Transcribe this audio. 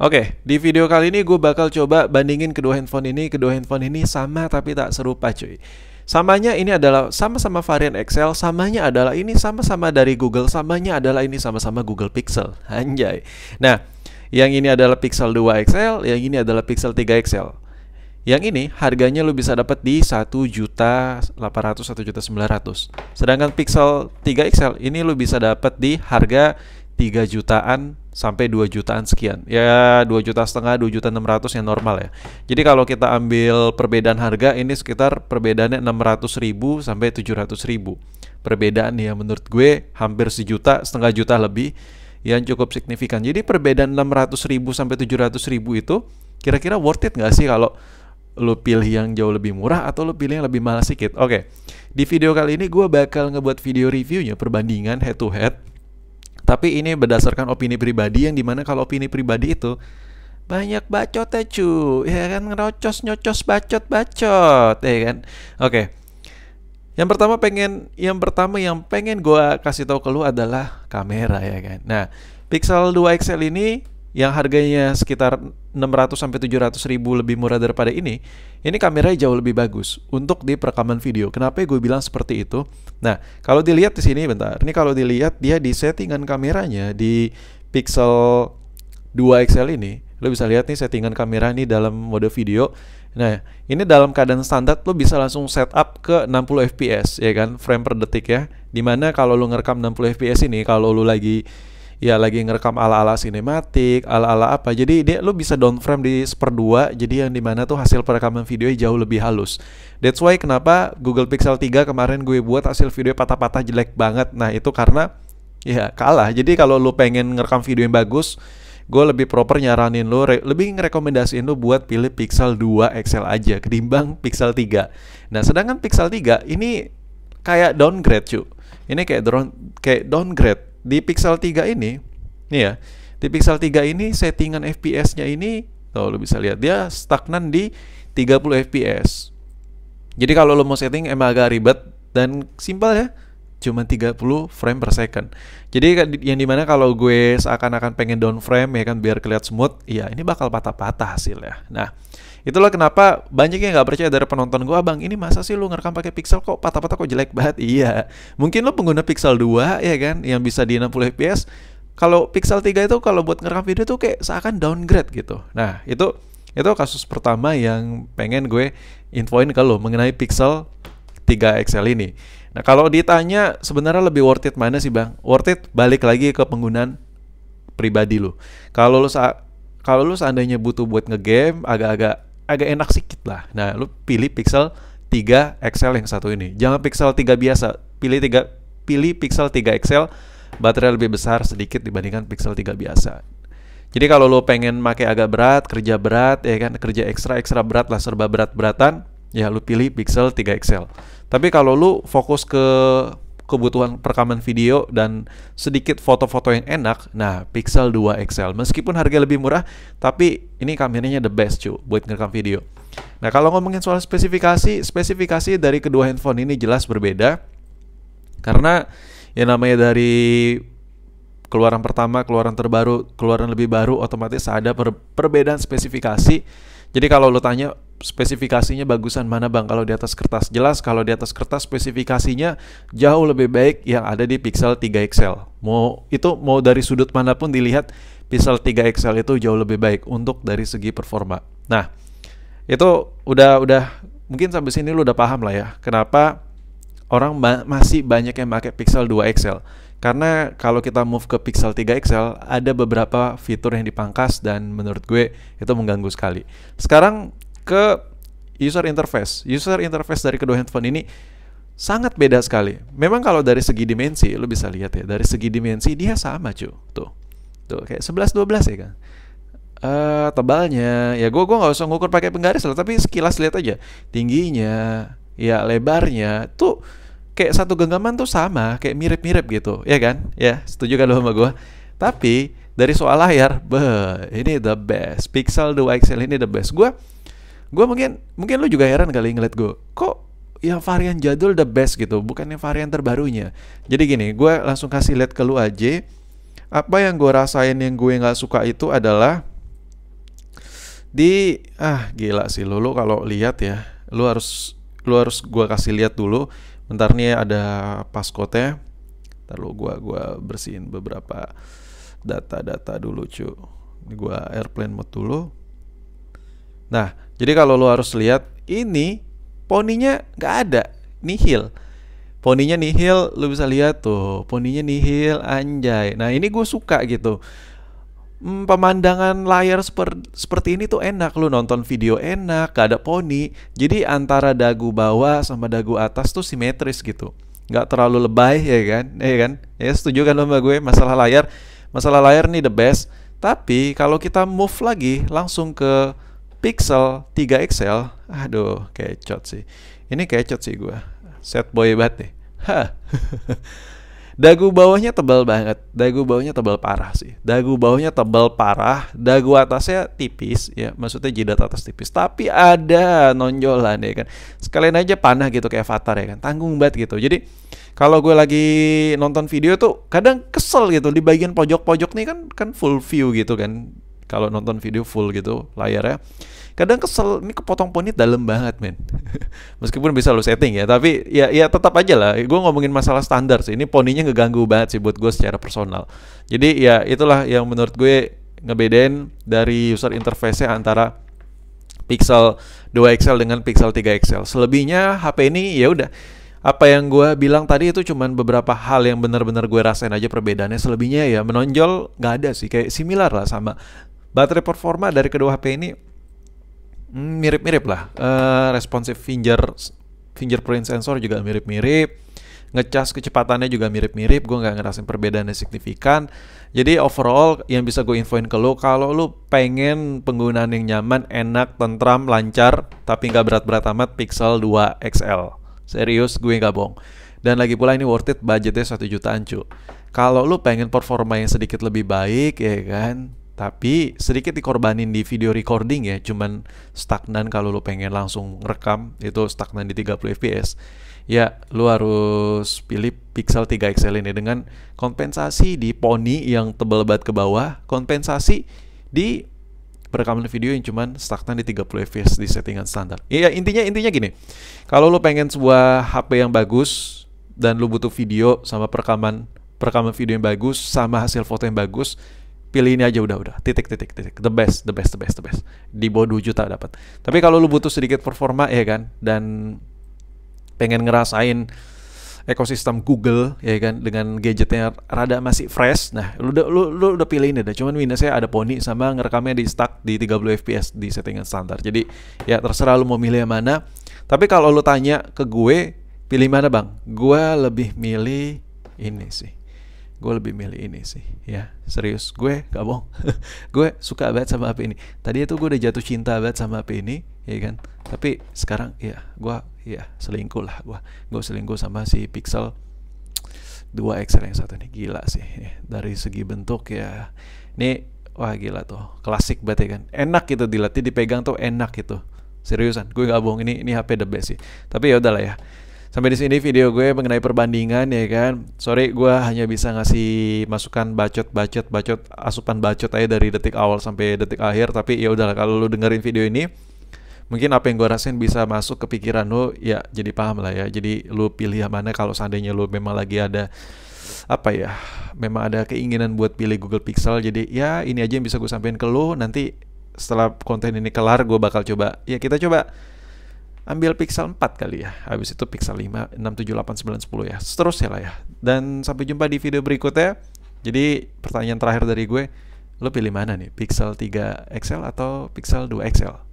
Oke, okay, di video kali ini gue bakal coba bandingin kedua handphone ini, kedua handphone ini sama tapi tak serupa cuy. Samanya ini adalah sama-sama varian Excel, samanya adalah ini sama-sama dari Google, samanya adalah ini sama-sama Google Pixel. Anjay. Nah, yang ini adalah Pixel 2 XL, yang ini adalah Pixel 3 XL. Yang ini harganya lo bisa dapat di 1 juta 800 1 juta 900. Sedangkan Pixel 3 XL ini lo bisa dapat di harga 3 jutaan sampai 2 jutaan sekian. Ya 2 juta setengah, 2 juta 600 yang normal ya. Jadi kalau kita ambil perbedaan harga ini sekitar perbedaannya 600 ribu sampai 700 ribu. Perbedaan ya menurut gue hampir sejuta, setengah juta lebih yang cukup signifikan. Jadi perbedaan 600 ribu sampai 700 ribu itu kira-kira worth it nggak sih kalau lo pilih yang jauh lebih murah atau lo pilih yang lebih mahal sedikit? Oke, okay. di video kali ini gue bakal ngebuat video reviewnya perbandingan head to head tapi ini berdasarkan opini pribadi yang dimana kalau opini pribadi itu banyak bacot ya cu, ya kan ngerocos nyocos bacot bacot, ya kan. Oke. Yang pertama pengen, yang pertama yang pengen gue kasih tahu ke lu adalah kamera ya kan. Nah, Pixel 2 XL ini yang harganya sekitar 600 sampai 700 ribu lebih murah daripada ini, ini kameranya jauh lebih bagus untuk di perekaman video. Kenapa ya gue bilang seperti itu? Nah, kalau dilihat di sini bentar. Ini kalau dilihat dia di settingan kameranya di Pixel 2 XL ini, lo bisa lihat nih settingan kamera ini dalam mode video. Nah, ini dalam keadaan standar lo bisa langsung setup ke 60 fps ya kan, frame per detik ya. Dimana kalau lo ngerekam 60 fps ini, kalau lo lagi ya lagi ngerekam ala-ala sinematik, ala-ala apa. Jadi dia lu bisa downframe di seperdua, jadi yang dimana tuh hasil perekaman video jauh lebih halus. That's why kenapa Google Pixel 3 kemarin gue buat hasil video patah-patah jelek banget. Nah itu karena ya kalah. Jadi kalau lu pengen ngerekam video yang bagus, gue lebih proper nyaranin lo, re- lebih ngerekomendasiin lo buat pilih Pixel 2 XL aja ketimbang Pixel 3. Nah, sedangkan Pixel 3 ini kayak downgrade, cu. Ini kayak drone, kayak downgrade di Pixel 3 ini nih ya di Pixel 3 ini settingan FPS-nya ini tuh lo bisa lihat dia stagnan di 30 FPS jadi kalau lo mau setting emang agak ribet dan simpel ya cuma 30 frame per second. Jadi kan yang dimana kalau gue seakan-akan pengen down frame ya kan biar kelihatan smooth, ya ini bakal patah-patah hasilnya. Nah, Itulah kenapa banyak yang gak percaya dari penonton gue, Bang ini masa sih lu ngerekam pakai Pixel kok patah-patah kok jelek banget? Iya, mungkin lu pengguna Pixel 2 ya kan, yang bisa di 60 fps. Kalau Pixel 3 itu kalau buat ngerekam video tuh kayak seakan downgrade gitu. Nah itu itu kasus pertama yang pengen gue infoin ke lo mengenai Pixel 3 XL ini. Nah kalau ditanya sebenarnya lebih worth it mana sih bang? Worth it balik lagi ke penggunaan pribadi lo. Kalau lo kalau lu seandainya butuh buat ngegame agak-agak agak enak sedikit lah. Nah, lu pilih Pixel 3 XL yang satu ini. Jangan Pixel 3 biasa, pilih 3 pilih Pixel 3 XL baterai lebih besar sedikit dibandingkan Pixel 3 biasa. Jadi kalau lo pengen pakai agak berat, kerja berat, ya kan, kerja ekstra ekstra berat lah, serba berat beratan, ya lu pilih Pixel 3 XL. Tapi kalau lu fokus ke kebutuhan perekaman video dan sedikit foto-foto yang enak, nah Pixel 2 XL meskipun harga lebih murah, tapi ini kameranya the best cuy buat ngerekam video. Nah kalau ngomongin soal spesifikasi, spesifikasi dari kedua handphone ini jelas berbeda karena yang namanya dari keluaran pertama, keluaran terbaru, keluaran lebih baru otomatis ada per perbedaan spesifikasi. Jadi kalau lo tanya spesifikasinya bagusan mana bang kalau di atas kertas jelas kalau di atas kertas spesifikasinya jauh lebih baik yang ada di Pixel 3 XL mau itu mau dari sudut manapun dilihat Pixel 3 XL itu jauh lebih baik untuk dari segi performa nah itu udah udah mungkin sampai sini lu udah paham lah ya kenapa orang ma masih banyak yang pakai Pixel 2 XL karena kalau kita move ke Pixel 3 XL ada beberapa fitur yang dipangkas dan menurut gue itu mengganggu sekali sekarang ke user interface. User interface dari kedua handphone ini sangat beda sekali. Memang kalau dari segi dimensi lo bisa lihat ya, dari segi dimensi dia sama cu, Tuh. Tuh kayak 11 12 ya kan. Uh, tebalnya ya gue gua gak usah ngukur pakai penggaris lah tapi sekilas lihat aja tingginya ya lebarnya tuh kayak satu genggaman tuh sama kayak mirip-mirip gitu ya kan ya setuju kan lo sama gue tapi dari soal layar beh ini the best pixel 2 XL ini the best gue gue mungkin mungkin lu juga heran kali ngeliat gue kok ya varian jadul the best gitu bukannya varian terbarunya jadi gini gue langsung kasih lihat ke lu aja apa yang gue rasain yang gue nggak suka itu adalah di ah gila sih lu, lu kalau lihat ya lu harus lu harus gue kasih lihat dulu bentar nih ada paskotnya ntar lu gue gua bersihin beberapa data-data dulu cu gue airplane mode dulu Nah, jadi kalau lo harus lihat ini poninya nggak ada, nihil. Poninya nihil, lo bisa lihat tuh, poninya nihil anjay. Nah, ini gue suka gitu. Hmm, pemandangan layar seper, seperti ini tuh enak lo nonton video enak, gak ada poni. Jadi antara dagu bawah sama dagu atas tuh simetris gitu. Gak terlalu lebay ya kan? Ya kan? Ya setuju kan lo sama gue masalah layar? Masalah layar nih the best. Tapi kalau kita move lagi langsung ke Pixel 3 XL, aduh kecot sih. Ini kecot sih gue. Set boy banget deh. Ha. dagu bawahnya tebal banget. Dagu bawahnya tebal parah sih. Dagu bawahnya tebal parah. Dagu atasnya tipis ya. Maksudnya jidat atas tipis. Tapi ada nonjolan ya kan. Sekalian aja panah gitu kayak avatar ya kan. Tanggung banget gitu. Jadi kalau gue lagi nonton video tuh kadang kesel gitu di bagian pojok-pojok nih kan kan full view gitu kan kalau nonton video full gitu layarnya kadang kesel ini kepotong ponit dalam banget men meskipun bisa lo setting ya tapi ya ya tetap aja lah gue ngomongin masalah standar sih ini poninya ngeganggu banget sih buat gue secara personal jadi ya itulah yang menurut gue ngebedain dari user interface antara Pixel 2XL dengan Pixel 3XL. Selebihnya HP ini ya udah apa yang gue bilang tadi itu cuman beberapa hal yang benar-benar gue rasain aja perbedaannya selebihnya ya menonjol nggak ada sih kayak similar lah sama Baterai performa dari kedua HP ini hmm, mirip-mirip lah. Uh, responsif finger fingerprint sensor juga mirip-mirip. Ngecas kecepatannya juga mirip-mirip. Gue nggak ngerasain perbedaannya signifikan. Jadi overall yang bisa gue infoin ke lo kalau lo pengen penggunaan yang nyaman, enak, tentram, lancar, tapi nggak berat-berat amat Pixel 2 XL. Serius, gue nggak bohong. Dan lagi pula ini worth it budgetnya satu jutaan cu. Kalau lo pengen performa yang sedikit lebih baik ya kan, tapi sedikit dikorbanin di video recording ya cuman stagnan kalau lu pengen langsung rekam itu stagnan di 30 fps ya lu harus pilih Pixel 3 XL ini dengan kompensasi di poni yang tebal banget ke bawah kompensasi di perekaman video yang cuman stagnan di 30 fps di settingan standar ya intinya intinya gini kalau lu pengen sebuah HP yang bagus dan lu butuh video sama perekaman perekaman video yang bagus sama hasil foto yang bagus pilih ini aja udah udah titik titik titik the best the best the best the best di bawah 2 juta dapat tapi kalau lu butuh sedikit performa ya kan dan pengen ngerasain ekosistem Google ya kan dengan gadgetnya rada masih fresh nah lu udah lu, lu udah pilih ini dah cuman minusnya ada poni sama ngerekamnya di stuck di 30 fps di settingan standar jadi ya terserah lu mau milih yang mana tapi kalau lu tanya ke gue pilih mana bang gue lebih milih ini sih gue lebih milih ini sih ya serius gue gak bohong gue suka banget sama HP ini tadi itu gue udah jatuh cinta banget sama HP ini ya kan tapi sekarang ya gue ya selingkuh lah gue gue selingkuh sama si Pixel 2 XL yang satu ini gila sih ya. dari segi bentuk ya ini wah gila tuh klasik banget ya kan enak gitu dilatih dipegang tuh enak gitu seriusan gue gak bohong ini ini HP the best sih tapi ya udahlah ya Sampai di sini video gue mengenai perbandingan ya kan. Sorry gue hanya bisa ngasih masukan bacot-bacot bacot asupan bacot aja dari detik awal sampai detik akhir tapi ya udahlah kalau lu dengerin video ini mungkin apa yang gue rasain bisa masuk ke pikiran lu ya jadi paham lah ya jadi lu pilih yang mana kalau seandainya lu memang lagi ada apa ya memang ada keinginan buat pilih Google Pixel jadi ya ini aja yang bisa gue sampaikan ke lu nanti setelah konten ini kelar gue bakal coba ya kita coba ambil Pixel 4 kali ya. Habis itu Pixel 5, 6, 7, 8, 9, 10 ya. Seterusnya lah ya. Dan sampai jumpa di video berikutnya. Jadi pertanyaan terakhir dari gue, lo pilih mana nih? Pixel 3 XL atau Pixel 2 XL?